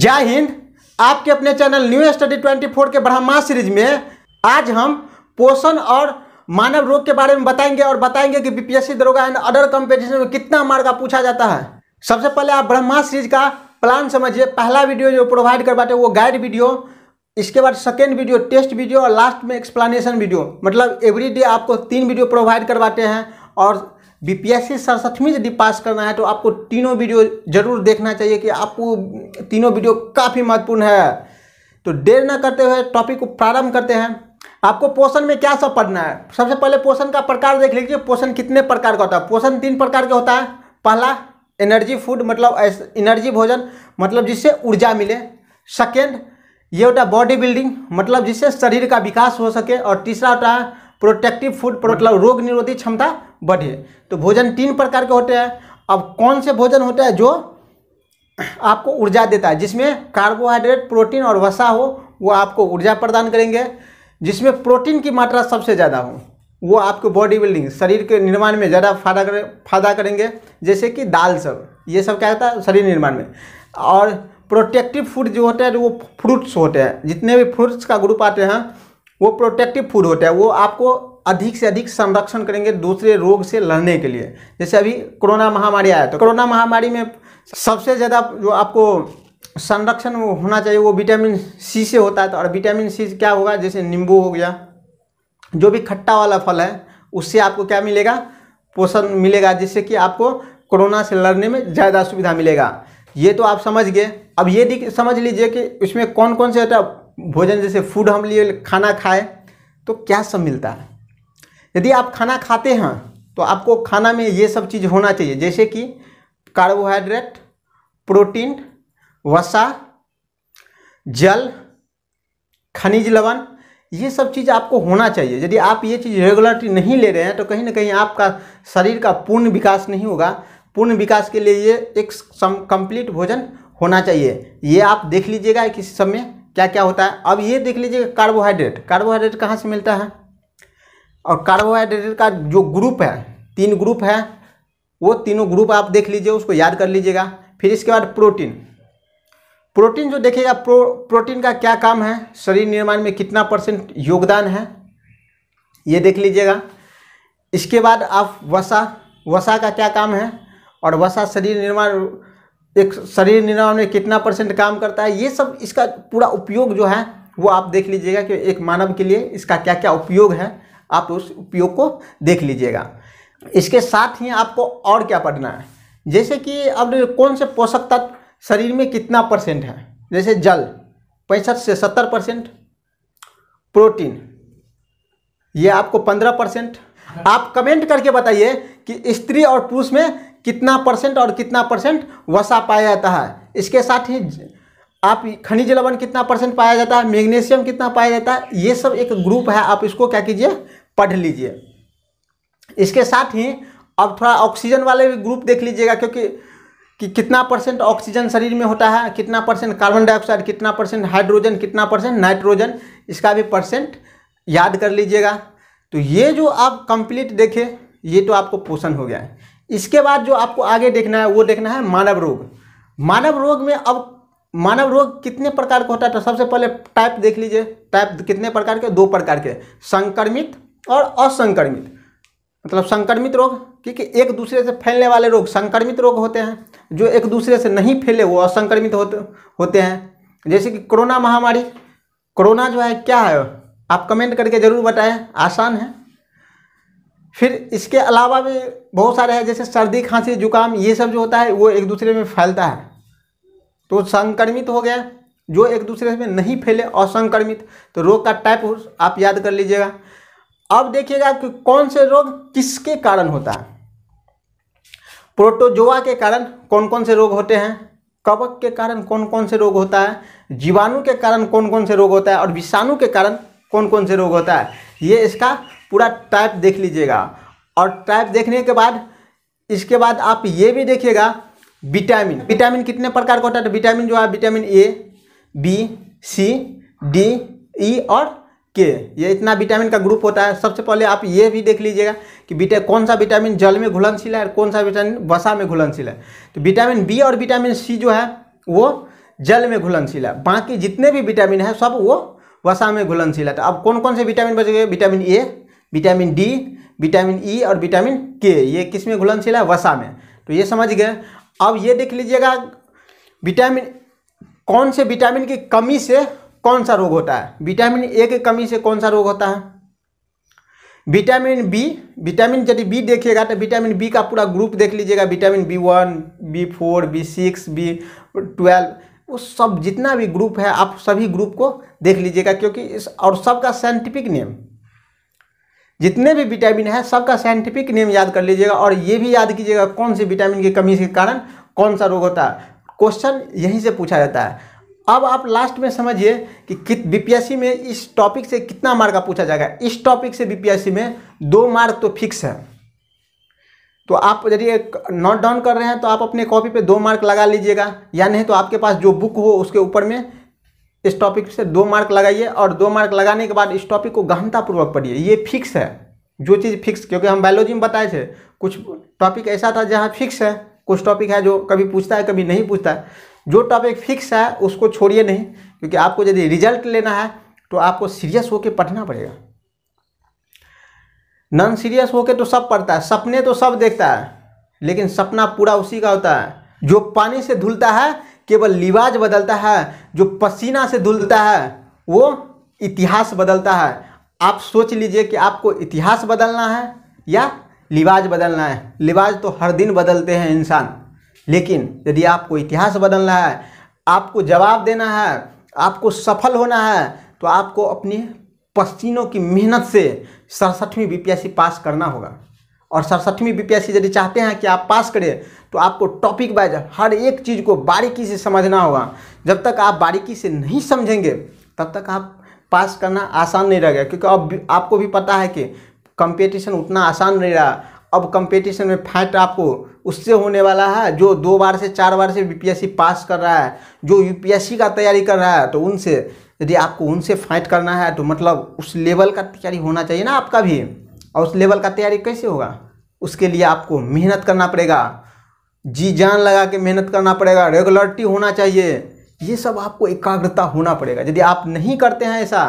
जय हिंद आपके अपने चैनल न्यू स्टडी 24 के ब्रह्मा सीरीज में आज हम पोषण और मानव रोग के बारे में बताएंगे और बताएंगे कि बीपीएससी दरोगा एंड अदर कॉम्पिटिशन में कितना मार्ग पूछा जाता है सबसे पहले आप ब्रह्मा सीरीज का प्लान समझिए पहला वीडियो जो प्रोवाइड करवाते वो गाइड वीडियो इसके बाद सेकेंड वीडियो टेस्ट वीडियो और लास्ट में एक्सप्लानेशन वीडियो मतलब एवरी डे आपको तीन वीडियो प्रोवाइड करवाते हैं और बीपीएससी सड़सठवीं यदि पास करना है तो आपको तीनों वीडियो जरूर देखना चाहिए कि आपको तीनों वीडियो काफ़ी महत्वपूर्ण है तो देर ना करते हुए टॉपिक को प्रारंभ करते हैं आपको पोषण में क्या सब पढ़ना है सबसे पहले पोषण का प्रकार देख लीजिए पोषण कितने प्रकार का होता है पोषण तीन प्रकार का होता है पहला एनर्जी फूड मतलब एनर्जी भोजन मतलब जिससे ऊर्जा मिले सेकेंड ये होता है बॉडी बिल्डिंग मतलब जिससे शरीर का विकास हो सके और तीसरा होता है प्रोटेक्टिव फूड मतलब रोग निरोधी क्षमता बढ़े तो भोजन तीन प्रकार के होते हैं अब कौन से भोजन होते हैं जो आपको ऊर्जा देता है जिसमें कार्बोहाइड्रेट प्रोटीन और वसा हो वो आपको ऊर्जा प्रदान करेंगे जिसमें प्रोटीन की मात्रा सबसे ज़्यादा हो वो आपको बॉडी बिल्डिंग शरीर के निर्माण में ज़्यादा फायदा करें फायदा करेंगे जैसे कि दाल सब ये सब क्या होता है शरीर निर्माण में और प्रोटेक्टिव फूड जो होता है वो फ्रूट्स होते हैं जितने भी फ्रूट्स का ग्रुप आते हैं वो प्रोटेक्टिव फूड होता है वो आपको अधिक से अधिक संरक्षण करेंगे दूसरे रोग से लड़ने के लिए जैसे अभी कोरोना महामारी आया तो कोरोना महामारी में सबसे ज़्यादा जो आपको संरक्षण होना चाहिए वो विटामिन सी से होता है तो और विटामिन सी क्या होगा जैसे नींबू हो गया जो भी खट्टा वाला फल है उससे आपको क्या मिलेगा पोषण मिलेगा जिससे कि आपको कोरोना से लड़ने में ज़्यादा सुविधा मिलेगा ये तो आप समझ गए अब ये समझ लीजिए कि उसमें कौन कौन से भोजन जैसे फूड हम लिए खाना खाए तो क्या सब मिलता है यदि आप खाना खाते हैं तो आपको खाना में ये सब चीज़ होना चाहिए जैसे कि कार्बोहाइड्रेट प्रोटीन वसा जल खनिज लवण ये सब चीज़ आपको होना चाहिए यदि आप ये चीज़ रेगुलरली नहीं ले रहे हैं तो कहीं ना कहीं आपका शरीर का पूर्ण विकास नहीं होगा पूर्ण विकास के लिए ये एक सम कंप्लीट भोजन होना चाहिए ये आप देख लीजिएगा किसी समय क्या क्या होता है अब ये देख लीजिएगा कार्बोहाइड्रेट कार्बोहाइड्रेट कहाँ से मिलता है और कार्बोहाइड्रेट का जो ग्रुप है तीन ग्रुप है वो तीनों ग्रुप आप देख लीजिए उसको याद कर लीजिएगा फिर इसके बाद प्रोटीन प्रोटीन जो देखिएगा प्रो प्रोटीन का क्या काम है शरीर निर्माण में कितना परसेंट योगदान है ये देख लीजिएगा इसके बाद आप वसा वसा का क्या काम है और वसा शरीर निर्माण एक शरीर निर्माण में कितना परसेंट काम करता है ये सब इसका पूरा उपयोग जो है वो आप देख लीजिएगा कि एक मानव के लिए इसका क्या क्या उपयोग है आप उस उपयोग को देख लीजिएगा इसके साथ ही आपको और क्या पढ़ना है जैसे कि अब कौन से पोषक तत्व शरीर में कितना परसेंट है जैसे जल पैंसठ से सत्तर परसेंट प्रोटीन ये आपको पंद्रह परसेंट आप कमेंट करके बताइए कि स्त्री और पुरुष में कितना परसेंट और कितना परसेंट वसा पाया जाता है इसके साथ ही आप खनिज लवण कितना परसेंट पाया जाता है मैग्नीशियम कितना पाया जाता है ये सब एक ग्रुप है आप इसको क्या कीजिए पढ़ लीजिए इसके साथ ही अब थोड़ा ऑक्सीजन वाले भी ग्रुप देख लीजिएगा क्योंकि कि कितना परसेंट ऑक्सीजन शरीर में होता है कितना परसेंट कार्बन डाइऑक्साइड कितना परसेंट हाइड्रोजन कितना परसेंट नाइट्रोजन इसका भी परसेंट याद कर लीजिएगा तो ये जो आप कंप्लीट देखें ये तो आपको पोषण हो गया है इसके बाद जो आपको आगे देखना है वो देखना है मानव रोग मानव रोग में अब मानव रोग कितने प्रकार का होता है तो सबसे पहले टाइप देख लीजिए टाइप कितने प्रकार के दो प्रकार के संक्रमित और असंक्रमित मतलब संक्रमित रोग क्योंकि एक दूसरे से फैलने वाले रोग संक्रमित रोग होते हैं जो एक दूसरे से नहीं फैले वो असंक्रमित होते होते हैं जैसे कि कोरोना महामारी कोरोना जो है क्या है आप कमेंट करके ज़रूर बताएं आसान है फिर इसके अलावा भी बहुत सारे हैं जैसे सर्दी खांसी जुकाम ये सब जो होता है वो एक दूसरे में फैलता है तो संक्रमित हो गया जो एक दूसरे में नहीं फैले असंक्रमित तो रोग का टाइप आप याद कर लीजिएगा अब देखिएगा कि कौन से रोग किसके कारण होता है प्रोटोजोआ के कारण कौन कौन से रोग होते हैं कवक के कारण कौन कौन से रोग होता है जीवाणु के कारण कौन कौन से रोग होता है और विषाणु के कारण कौन कौन से रोग होता है ये इसका पूरा टाइप देख लीजिएगा और टाइप देखने के बाद इसके बाद आप ये भी देखिएगा विटामिन विटामिन कितने प्रकार का होता है विटामिन जो है vitamin A B C D E और के ये इतना विटामिन का ग्रुप होता है सबसे पहले आप ये भी देख लीजिएगा कि बीटा कौन सा विटामिन जल में घुलनशील है और कौन सा विटामिन वसा में घुलनशील है तो विटामिन बी और विटामिन सी जो है वो जल में घुलनशील है बाकी जितने भी विटामिन है सब वो वसा में घुलनशील है तो अब कौन कौन से विटामिन बच गए vitamin A vitamin D vitamin E और विटामिन के ये किस में घुलनशील है वसा में तो ये समझ गए अब ये देख लीजिएगा विटामिन कौन से विटामिन की कमी से कौन सा रोग होता है विटामिन ए की कमी से कौन सा रोग होता है विटामिन बी विटामिन यदि बी देखिएगा तो विटामिन बी का पूरा ग्रुप देख लीजिएगा vitamin B one B four B six B twelve वो सब जितना भी ग्रुप है आप सभी ग्रुप को देख लीजिएगा क्योंकि इस और सबका साइंटिफिक नेम जितने भी विटामिन है सबका साइंटिफिक नेम याद कर लीजिएगा और ये भी याद कीजिएगा कौन से विटामिन की कमी के कारण कौन सा रोग होता है क्वेश्चन यहीं से पूछा जाता है अब आप लास्ट में समझिए कि बीपीएससी में इस टॉपिक से कितना मार्क का पूछा जाएगा इस टॉपिक से बीपीएससी में दो मार्क तो फिक्स है तो आप यदि नोट डाउन कर रहे हैं तो आप अपने कॉपी पे दो मार्क लगा लीजिएगा या नहीं तो आपके पास जो बुक हो उसके ऊपर में इस टॉपिक से दो मार्क लगाइए और दो मार्क लगाने के बाद इस टॉपिक को गहनतापूर्वक पढ़िए ये फिक्स है जो चीज़ फिक्स क्योंकि हम बायोलॉजी में बताए थे कुछ टॉपिक ऐसा था जहाँ फिक्स है कुछ टॉपिक है जो कभी पूछता है कभी नहीं पूछता है जो टॉपिक फिक्स है उसको छोड़िए नहीं क्योंकि आपको यदि रिजल्ट लेना है तो आपको सीरियस होकर पढ़ना पड़ेगा नॉन सीरियस होकर तो सब पढ़ता है सपने तो सब देखता है लेकिन सपना पूरा उसी का होता है जो पानी से धुलता है केवल लिवाज बदलता है जो पसीना से धुलता है वो इतिहास बदलता है आप सोच लीजिए कि आपको इतिहास बदलना है या लिवाज बदलना है लिवाज तो हर दिन बदलते हैं इंसान लेकिन यदि आपको इतिहास बदलना है आपको जवाब देना है आपको सफल होना है तो आपको अपने पसीनों की मेहनत से सड़सठवीं बी पास करना होगा और सड़सठवीं बीपीएससी यदि चाहते हैं कि आप पास करें तो आपको टॉपिक वाइज हर एक चीज़ को बारीकी से समझना होगा जब तक आप बारीकी से नहीं समझेंगे तब तक आप पास करना आसान नहीं रहेगा क्योंकि अब आपको भी पता है कि कंपटीशन उतना आसान नहीं रहा अब कंपटीशन में फाइट आपको उससे होने वाला है जो दो बार से चार बार से बीपीएससी पास कर रहा है जो यूपीएससी का तैयारी कर रहा है तो उनसे यदि आपको उनसे फाइट करना है तो मतलब उस लेवल का तैयारी होना चाहिए ना आपका भी और उस लेवल का तैयारी कैसे होगा उसके लिए आपको मेहनत करना पड़ेगा जी जान लगा के मेहनत करना पड़ेगा रेगुलरिटी होना चाहिए ये सब आपको एकाग्रता होना पड़ेगा यदि आप नहीं करते हैं ऐसा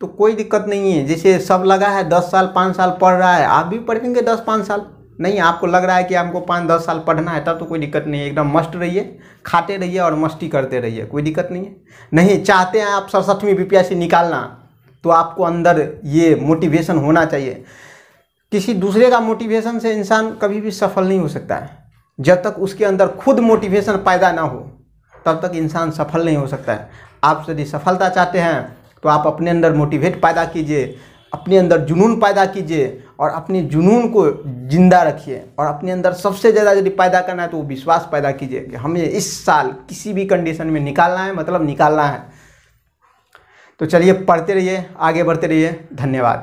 तो कोई दिक्कत नहीं है जैसे सब लगा है दस साल पाँच साल पढ़ रहा है आप भी पढ़ेंगे दस पाँच साल नहीं आपको लग रहा है कि हमको पाँच दस साल पढ़ना है तब तो कोई दिक्कत नहीं है एकदम मस्त रहिए खाते रहिए और मस्ती करते रहिए कोई दिक्कत नहीं है नहीं चाहते हैं आप सड़सठवीं बी निकालना तो आपको अंदर ये मोटिवेशन होना चाहिए किसी दूसरे का मोटिवेशन से इंसान कभी भी सफल नहीं हो सकता है जब तक उसके अंदर खुद मोटिवेशन पैदा ना हो तब तक इंसान सफल नहीं हो सकता है आप यदि सफलता चाहते हैं तो आप अपने अंदर मोटिवेट पैदा कीजिए अपने अंदर जुनून पैदा कीजिए और अपने जुनून को ज़िंदा रखिए और अपने अंदर सबसे ज़्यादा यदि पैदा करना है तो वो विश्वास पैदा कीजिए कि हमें इस साल किसी भी कंडीशन में निकालना है मतलब निकालना है तो चलिए पढ़ते रहिए आगे बढ़ते रहिए धन्यवाद